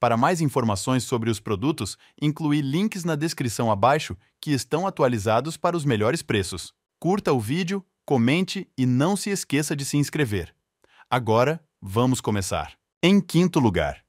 Para mais informações sobre os produtos, incluí links na descrição abaixo que estão atualizados para os melhores preços. Curta o vídeo, comente e não se esqueça de se inscrever. Agora, vamos começar. Em quinto lugar,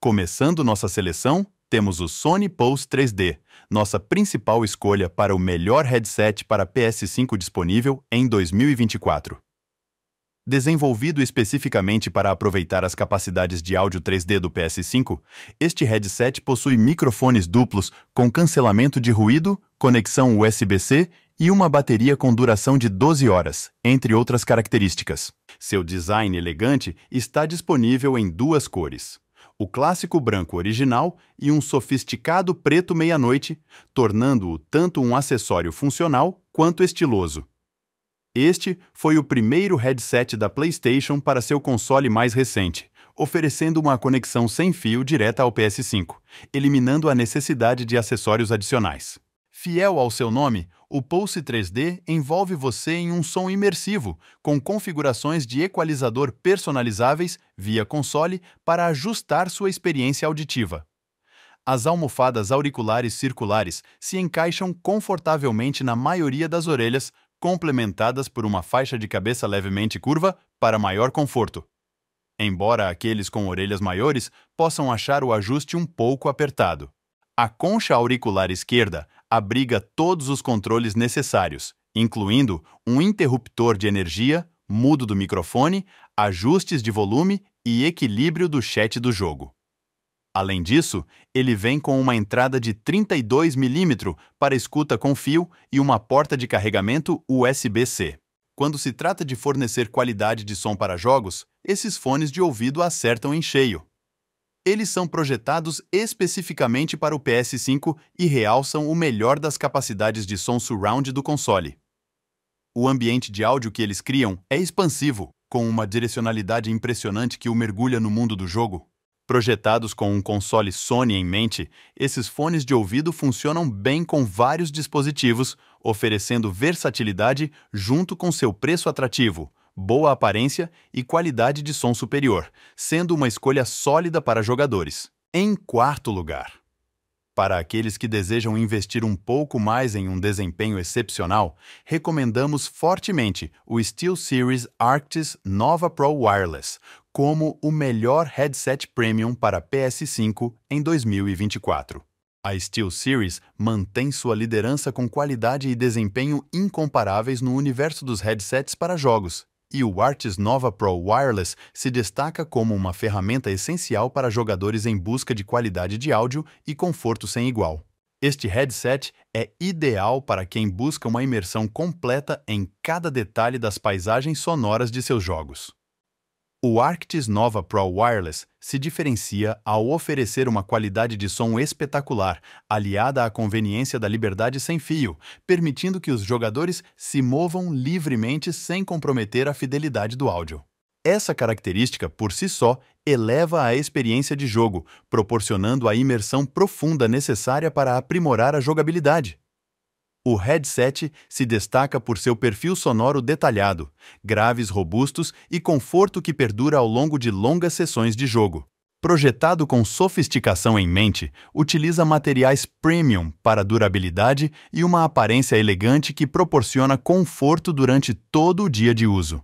começando nossa seleção, temos o Sony Pulse 3D, nossa principal escolha para o melhor headset para PS5 disponível em 2024. Desenvolvido especificamente para aproveitar as capacidades de áudio 3D do PS5, este headset possui microfones duplos com cancelamento de ruído, conexão USB-C e uma bateria com duração de 12 horas, entre outras características. Seu design elegante está disponível em duas cores, o clássico branco original e um sofisticado preto meia-noite, tornando-o tanto um acessório funcional quanto estiloso. Este foi o primeiro headset da PlayStation para seu console mais recente, oferecendo uma conexão sem fio direta ao PS5, eliminando a necessidade de acessórios adicionais. Fiel ao seu nome, o Pulse 3D envolve você em um som imersivo, com configurações de equalizador personalizáveis via console para ajustar sua experiência auditiva. As almofadas auriculares circulares se encaixam confortavelmente na maioria das orelhas, complementadas por uma faixa de cabeça levemente curva para maior conforto. Embora aqueles com orelhas maiores possam achar o ajuste um pouco apertado. A concha auricular esquerda abriga todos os controles necessários, incluindo um interruptor de energia, mudo do microfone, ajustes de volume e equilíbrio do chat do jogo. Além disso, ele vem com uma entrada de 32 mm para escuta com fio e uma porta de carregamento USB-C. Quando se trata de fornecer qualidade de som para jogos, esses fones de ouvido acertam em cheio. Eles são projetados especificamente para o PS5 e realçam o melhor das capacidades de som surround do console. O ambiente de áudio que eles criam é expansivo, com uma direcionalidade impressionante que o mergulha no mundo do jogo. Projetados com um console Sony em mente, esses fones de ouvido funcionam bem com vários dispositivos, oferecendo versatilidade junto com seu preço atrativo, boa aparência e qualidade de som superior, sendo uma escolha sólida para jogadores. Em quarto lugar, para aqueles que desejam investir um pouco mais em um desempenho excepcional, recomendamos fortemente o SteelSeries Arctis Nova Pro Wireless, como o melhor headset premium para PS5 em 2024. A SteelSeries mantém sua liderança com qualidade e desempenho incomparáveis no universo dos headsets para jogos, e o Artis Nova Pro Wireless se destaca como uma ferramenta essencial para jogadores em busca de qualidade de áudio e conforto sem igual. Este headset é ideal para quem busca uma imersão completa em cada detalhe das paisagens sonoras de seus jogos. O Arctis Nova Pro Wireless se diferencia ao oferecer uma qualidade de som espetacular, aliada à conveniência da liberdade sem fio, permitindo que os jogadores se movam livremente sem comprometer a fidelidade do áudio. Essa característica, por si só, eleva a experiência de jogo, proporcionando a imersão profunda necessária para aprimorar a jogabilidade. O headset se destaca por seu perfil sonoro detalhado, graves robustos e conforto que perdura ao longo de longas sessões de jogo. Projetado com sofisticação em mente, utiliza materiais premium para durabilidade e uma aparência elegante que proporciona conforto durante todo o dia de uso.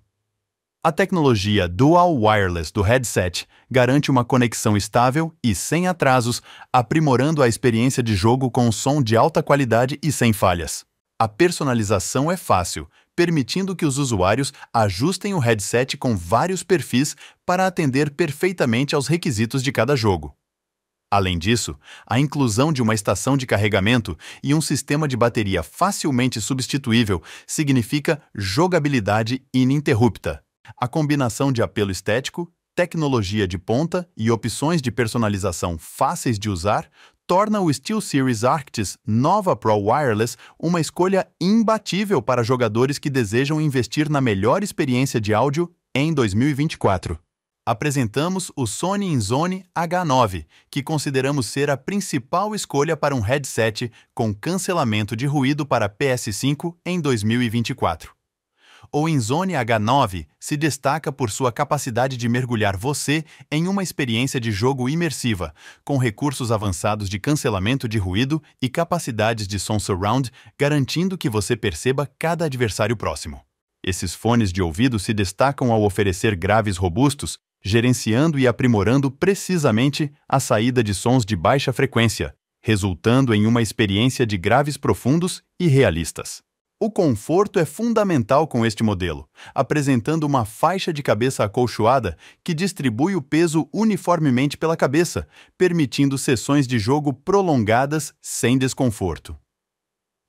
A tecnologia Dual Wireless do headset garante uma conexão estável e sem atrasos, aprimorando a experiência de jogo com um som de alta qualidade e sem falhas. A personalização é fácil, permitindo que os usuários ajustem o headset com vários perfis para atender perfeitamente aos requisitos de cada jogo. Além disso, a inclusão de uma estação de carregamento e um sistema de bateria facilmente substituível significa jogabilidade ininterrupta. A combinação de apelo estético, tecnologia de ponta e opções de personalização fáceis de usar torna o SteelSeries Arctis Nova Pro Wireless uma escolha imbatível para jogadores que desejam investir na melhor experiência de áudio em 2024. Apresentamos o Sony InZone H9, que consideramos ser a principal escolha para um headset com cancelamento de ruído para PS5 em 2024 ou em Zone H9 se destaca por sua capacidade de mergulhar você em uma experiência de jogo imersiva, com recursos avançados de cancelamento de ruído e capacidades de som surround, garantindo que você perceba cada adversário próximo. Esses fones de ouvido se destacam ao oferecer graves robustos, gerenciando e aprimorando precisamente a saída de sons de baixa frequência, resultando em uma experiência de graves profundos e realistas. O conforto é fundamental com este modelo, apresentando uma faixa de cabeça acolchoada que distribui o peso uniformemente pela cabeça, permitindo sessões de jogo prolongadas sem desconforto.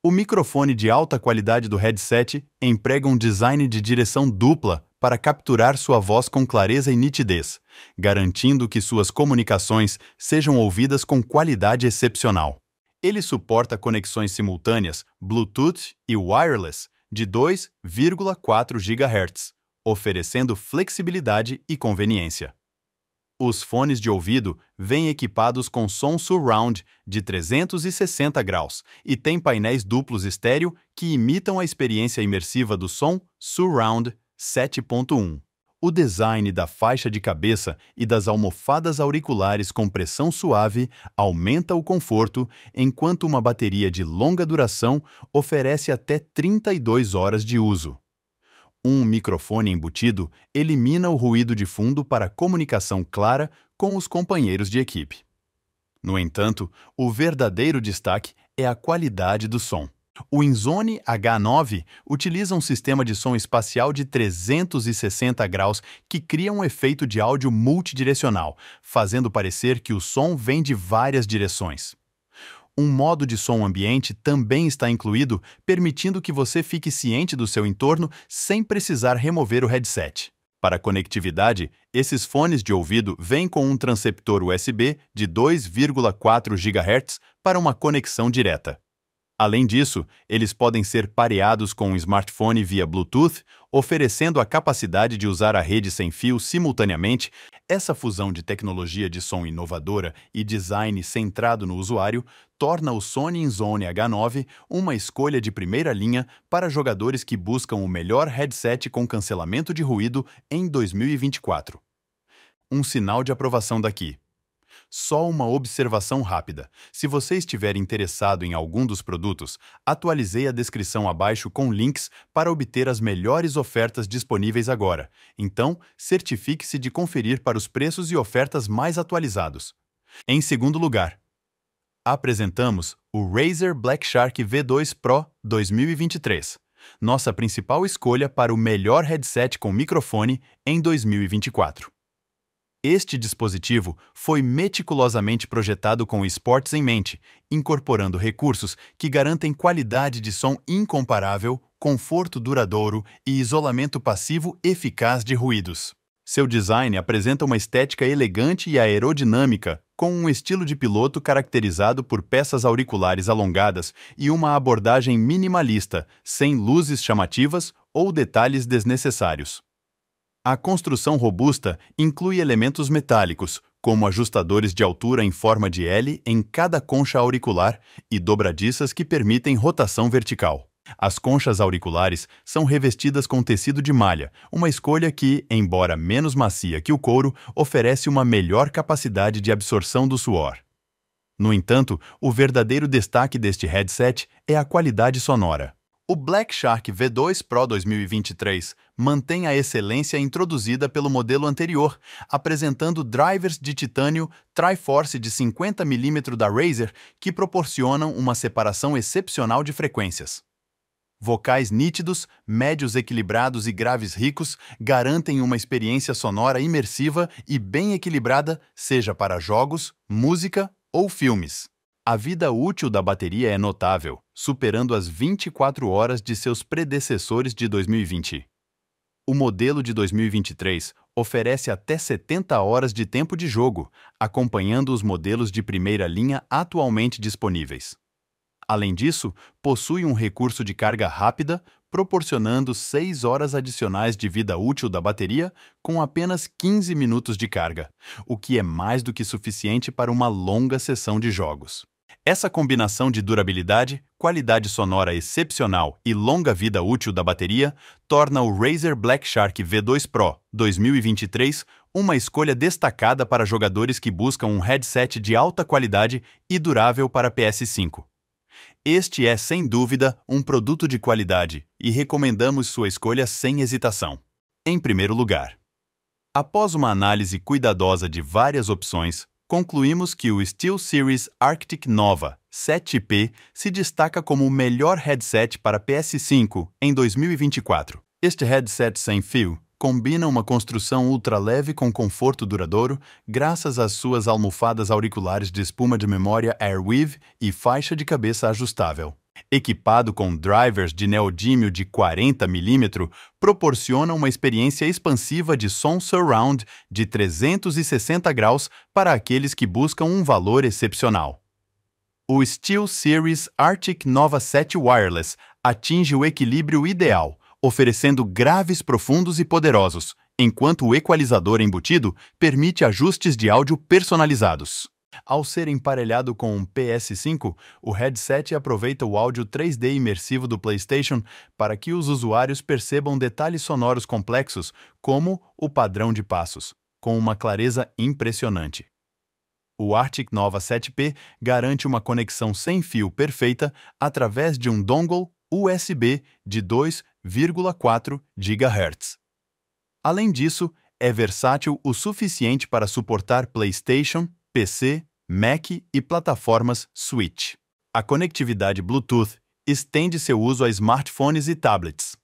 O microfone de alta qualidade do headset emprega um design de direção dupla para capturar sua voz com clareza e nitidez, garantindo que suas comunicações sejam ouvidas com qualidade excepcional. Ele suporta conexões simultâneas Bluetooth e wireless de 2,4 GHz, oferecendo flexibilidade e conveniência. Os fones de ouvido vêm equipados com som surround de 360 graus e têm painéis duplos estéreo que imitam a experiência imersiva do som Surround 7.1 o design da faixa de cabeça e das almofadas auriculares com pressão suave aumenta o conforto, enquanto uma bateria de longa duração oferece até 32 horas de uso. Um microfone embutido elimina o ruído de fundo para comunicação clara com os companheiros de equipe. No entanto, o verdadeiro destaque é a qualidade do som. O Inzone H9 utiliza um sistema de som espacial de 360 graus que cria um efeito de áudio multidirecional, fazendo parecer que o som vem de várias direções. Um modo de som ambiente também está incluído, permitindo que você fique ciente do seu entorno sem precisar remover o headset. Para conectividade, esses fones de ouvido vêm com um transceptor USB de 2,4 GHz para uma conexão direta. Além disso, eles podem ser pareados com um smartphone via Bluetooth, oferecendo a capacidade de usar a rede sem fio simultaneamente. Essa fusão de tecnologia de som inovadora e design centrado no usuário torna o Sony Zone H9 uma escolha de primeira linha para jogadores que buscam o melhor headset com cancelamento de ruído em 2024. Um sinal de aprovação daqui. Só uma observação rápida. Se você estiver interessado em algum dos produtos, atualizei a descrição abaixo com links para obter as melhores ofertas disponíveis agora. Então, certifique-se de conferir para os preços e ofertas mais atualizados. Em segundo lugar, apresentamos o Razer Black Shark V2 Pro 2023, nossa principal escolha para o melhor headset com microfone em 2024. Este dispositivo foi meticulosamente projetado com esportes em mente, incorporando recursos que garantem qualidade de som incomparável, conforto duradouro e isolamento passivo eficaz de ruídos. Seu design apresenta uma estética elegante e aerodinâmica, com um estilo de piloto caracterizado por peças auriculares alongadas e uma abordagem minimalista, sem luzes chamativas ou detalhes desnecessários. A construção robusta inclui elementos metálicos, como ajustadores de altura em forma de L em cada concha auricular e dobradiças que permitem rotação vertical. As conchas auriculares são revestidas com tecido de malha, uma escolha que, embora menos macia que o couro, oferece uma melhor capacidade de absorção do suor. No entanto, o verdadeiro destaque deste headset é a qualidade sonora. O Black Shark V2 Pro 2023 mantém a excelência introduzida pelo modelo anterior, apresentando drivers de titânio Triforce de 50 mm da Razer que proporcionam uma separação excepcional de frequências. Vocais nítidos, médios equilibrados e graves ricos garantem uma experiência sonora imersiva e bem equilibrada, seja para jogos, música ou filmes. A vida útil da bateria é notável, superando as 24 horas de seus predecessores de 2020. O modelo de 2023 oferece até 70 horas de tempo de jogo, acompanhando os modelos de primeira linha atualmente disponíveis. Além disso, possui um recurso de carga rápida, proporcionando 6 horas adicionais de vida útil da bateria com apenas 15 minutos de carga, o que é mais do que suficiente para uma longa sessão de jogos. Essa combinação de durabilidade, qualidade sonora excepcional e longa vida útil da bateria torna o Razer Black Shark V2 Pro 2023 uma escolha destacada para jogadores que buscam um headset de alta qualidade e durável para PS5. Este é, sem dúvida, um produto de qualidade e recomendamos sua escolha sem hesitação. Em primeiro lugar, após uma análise cuidadosa de várias opções, concluímos que o SteelSeries Arctic Nova 7P se destaca como o melhor headset para PS5 em 2024. Este headset sem fio combina uma construção ultra leve com conforto duradouro graças às suas almofadas auriculares de espuma de memória Airweave e faixa de cabeça ajustável. Equipado com drivers de neodímio de 40 mm, proporciona uma experiência expansiva de som surround de 360 graus para aqueles que buscam um valor excepcional. O Steel Series Arctic Nova 7 Wireless atinge o equilíbrio ideal, oferecendo graves profundos e poderosos, enquanto o equalizador embutido permite ajustes de áudio personalizados. Ao ser emparelhado com um PS5, o headset aproveita o áudio 3D imersivo do PlayStation para que os usuários percebam detalhes sonoros complexos, como o padrão de passos, com uma clareza impressionante. O Arctic Nova 7P garante uma conexão sem fio perfeita através de um dongle USB de 2,4 GHz. Além disso, é versátil o suficiente para suportar PlayStation PC, Mac e plataformas Switch. A conectividade Bluetooth estende seu uso a smartphones e tablets.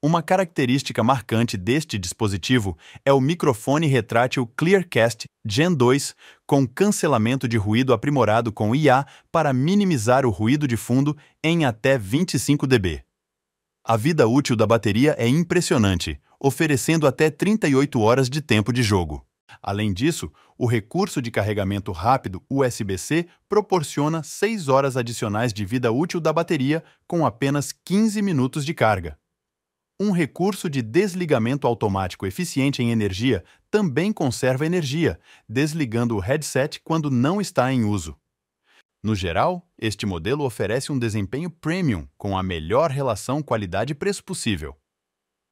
Uma característica marcante deste dispositivo é o microfone retrátil Clearcast Gen 2 com cancelamento de ruído aprimorado com IA para minimizar o ruído de fundo em até 25 dB. A vida útil da bateria é impressionante, oferecendo até 38 horas de tempo de jogo. Além disso, o recurso de carregamento rápido USB-C proporciona 6 horas adicionais de vida útil da bateria com apenas 15 minutos de carga. Um recurso de desligamento automático eficiente em energia também conserva energia, desligando o headset quando não está em uso. No geral, este modelo oferece um desempenho premium com a melhor relação qualidade-preço possível.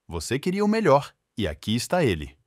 Você queria o melhor, e aqui está ele.